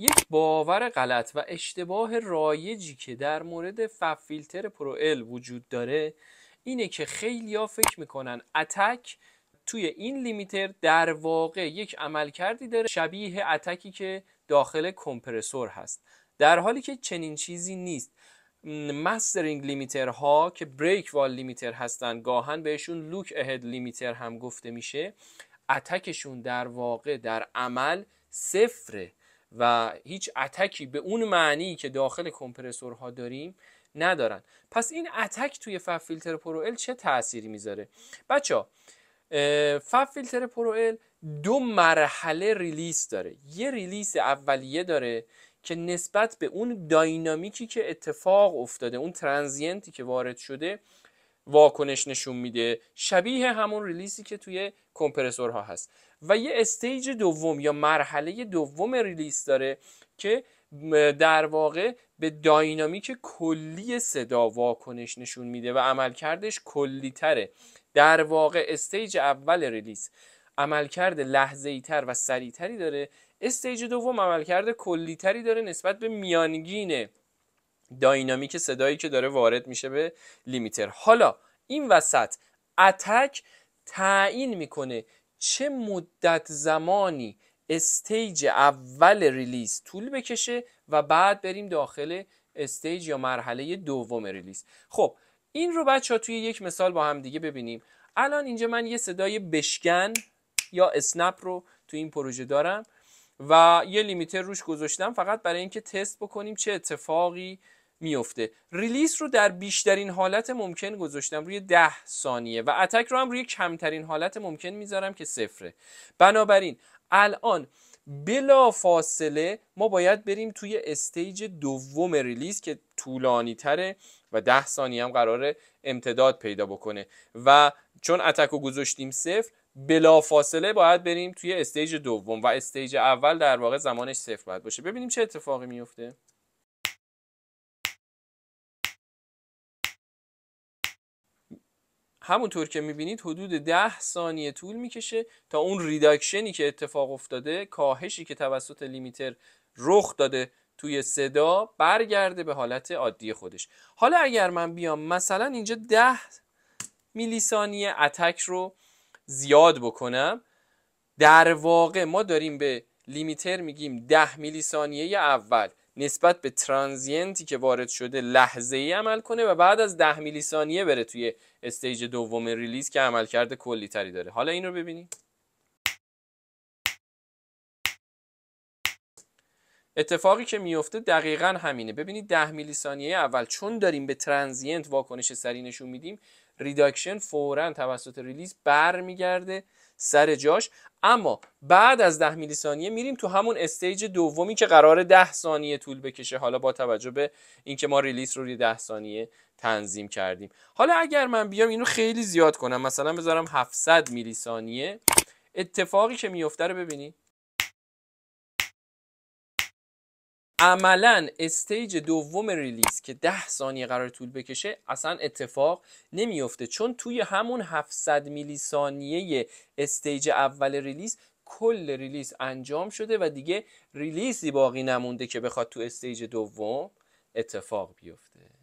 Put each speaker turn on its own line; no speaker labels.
یک باور غلط و اشتباه رایجی که در مورد ففیلتر پرو ال وجود داره اینه که خیلی ها فکر میکنن اتک توی این لیمیتر در واقع یک عملکردی داره شبیه اتکی که داخل کمپرسور هست در حالی که چنین چیزی نیست مسترینگ لیمیتر ها که بریک وال لیمیتر هستن گاهن بهشون لوک اهد لیمیتر هم گفته میشه اتکشون در واقع در عمل صفره و هیچ اتکی به اون معنی که داخل کمپرسورها داریم ندارن پس این اتک توی فف فیلتر پرو ال چه تأثیری میذاره بچه ها فیلتر پرو ال دو مرحله ریلیس داره یه ریلیس اولیه داره که نسبت به اون داینامیکی که اتفاق افتاده اون ترانزینتی که وارد شده واکنش نشون میده شبیه همون ریلیسی که توی کمپرسورها هست و یه استیج دوم یا مرحله دوم ریلیس داره که در واقع به داینامیک کلی صدا واکنش نشون میده و عملکردش کلی تره در واقع استیج اول ریلیس عملکرد لحظه ای تر و سریعتری داره استیج دوم عملکرد کلی تری داره نسبت به میانگین داینامیک صدایی که داره وارد میشه به لیمیتر حالا این وسط اتک تعیین میکنه چه مدت زمانی استیج اول ریلیز طول بکشه و بعد بریم داخل استیج یا مرحله دوم ریلیز خب این رو بچه ها توی یک مثال با هم دیگه ببینیم الان اینجا من یه صدای بشکن یا اسنپ رو تو این پروژه دارم و یه لیمیتر روش گذاشتم فقط برای اینکه تست بکنیم چه اتفاقی میفته ریلیس رو در بیشترین حالت ممکن گذاشتم روی 10 ثانیه و اتک رو هم روی کمترین حالت ممکن میذارم که صفره بنابراین الان بلا فاصله ما باید بریم توی استیج دوم ریلیز که طولانی تره و ده ثانیه هم قراره امتداد پیدا بکنه و چون اتک رو گذاشتیم صفر بلا فاصله باید بریم توی استیج دوم و استیج اول در واقع زمانش صفر باید باشه ببینیم چه اتفاقی میفته همونطور که میبینید حدود 10 ثانیه طول میکشه تا اون ریداکشنی که اتفاق افتاده کاهشی که توسط لیمیتر رخ داده توی صدا برگرده به حالت عادی خودش حالا اگر من بیام مثلا اینجا 10 میلی ثانیه اتک رو زیاد بکنم در واقع ما داریم به لیمیتر میگیم 10 میلی ثانیه اول نسبت به ترانزینتی که وارد شده لحظه ای عمل کنه و بعد از ده میلی ثانیه بره توی استیج دوم ریلیز که عملکرد کلی تری داره حالا این رو ببینیم اتفاقی که میفته دقیقا همینه ببینید ده میلی ثانیه اول چون داریم به ترانزینت واکنش سری نشون میدیم ریداکشن فورا توسط ریلیز برمیگرده سر جاش اما بعد از ده میلی ثانیه میریم تو همون استیج دومی که قرار ده ثانیه طول بکشه حالا با توجه به اینکه ما ریلیز رو روی ده ثانیه تنظیم کردیم حالا اگر من بیام اینو خیلی زیاد کنم مثلا بذارم 700 میلی ثانیه اتفاقی که میفته رو ببینید عملا استیج دوم ریلیز که ده ثانیه قرار طول بکشه اصلا اتفاق نمیفته چون توی همون 700 میلی ثانیه استیج اول ریلیز کل ریلیز انجام شده و دیگه ریلیزی باقی نمونده که بخواد تو استیج دوم اتفاق بیفته